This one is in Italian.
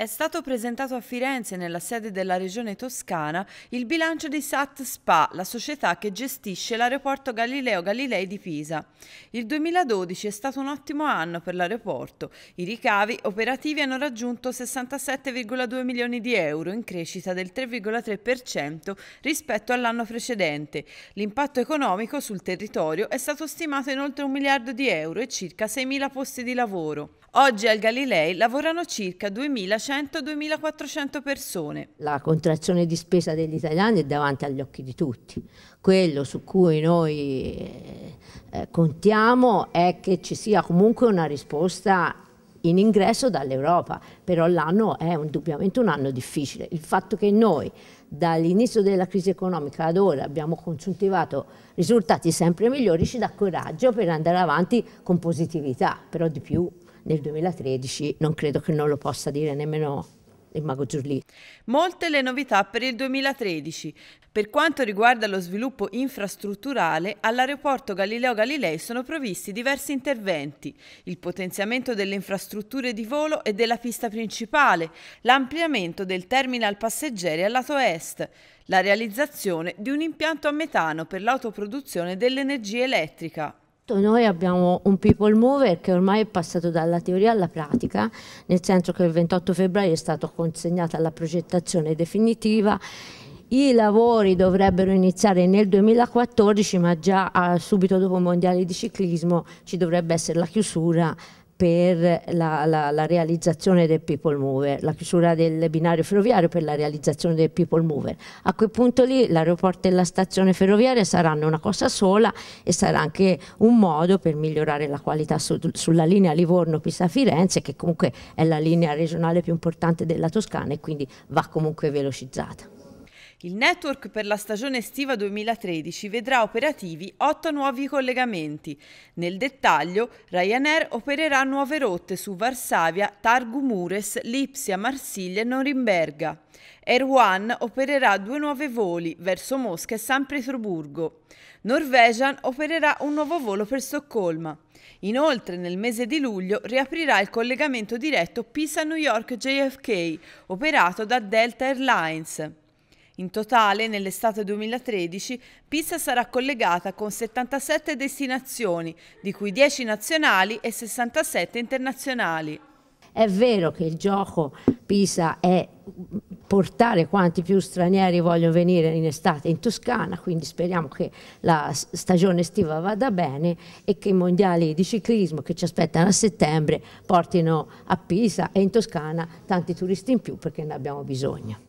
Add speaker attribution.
Speaker 1: È stato presentato a Firenze, nella sede della Regione Toscana, il bilancio di SAT SPA, la società che gestisce l'aeroporto Galileo Galilei di Pisa. Il 2012 è stato un ottimo anno per l'aeroporto. I ricavi operativi hanno raggiunto 67,2 milioni di euro, in crescita del 3,3% rispetto all'anno precedente. L'impatto economico sul territorio è stato stimato in oltre un miliardo di euro e circa 6.000 posti di lavoro. Oggi al Galilei lavorano circa 2.100 100-2400 persone.
Speaker 2: La contrazione di spesa degli italiani è davanti agli occhi di tutti. Quello su cui noi eh, eh, contiamo è che ci sia comunque una risposta in ingresso dall'Europa, però l'anno è indubbiamente un anno difficile. Il fatto che noi dall'inizio della crisi economica ad ora abbiamo consultivato risultati sempre migliori ci dà coraggio per andare avanti con positività, però di più nel 2013 non credo che non lo possa dire nemmeno il mago Giurlì.
Speaker 1: Molte le novità per il 2013. Per quanto riguarda lo sviluppo infrastrutturale, all'aeroporto Galileo Galilei sono previsti diversi interventi, il potenziamento delle infrastrutture di volo e della pista principale, l'ampliamento del terminal passeggeri al lato est, la realizzazione di un impianto a metano per l'autoproduzione dell'energia elettrica
Speaker 2: fatto noi abbiamo un people mover che ormai è passato dalla teoria alla pratica, nel senso che il 28 febbraio è stato consegnato alla progettazione definitiva i lavori dovrebbero iniziare nel 2014, ma già subito dopo i mondiali di ciclismo ci dovrebbe essere la chiusura per la, la, la, realizzazione del People Mover, la chiusura del binario ferroviario per la realizzazione del People Mover. A quel punto lì l'aeroporto e la stazione ferroviaria saranno una cosa sola e sarà anche un modo per migliorare la qualità su, sulla linea Livorno-Pisa-Firenze che comunque è la linea regionale più importante della Toscana e quindi va comunque velocizzata.
Speaker 1: Il network per la stagione estiva 2013 vedrà operativi otto nuovi collegamenti. Nel dettaglio, Ryanair opererà nuove rotte su Varsavia, Targu Mures, Lipsia, Marsiglia e Norimberga. Air One opererà due nuovi voli verso Mosca e San Pietroburgo. Norwegian opererà un nuovo volo per Stoccolma. Inoltre nel mese di luglio riaprirà il collegamento diretto Pisa-New York JFK operato da Delta Airlines. In totale, nell'estate 2013, Pisa sarà collegata con 77 destinazioni, di cui 10 nazionali e 67
Speaker 2: internazionali. È vero che il gioco Pisa è portare quanti più stranieri vogliono venire in estate in Toscana, quindi speriamo che la stagione estiva vada bene e che i mondiali di ciclismo che ci aspettano a settembre portino a Pisa e in Toscana tanti turisti in più perché ne abbiamo bisogno.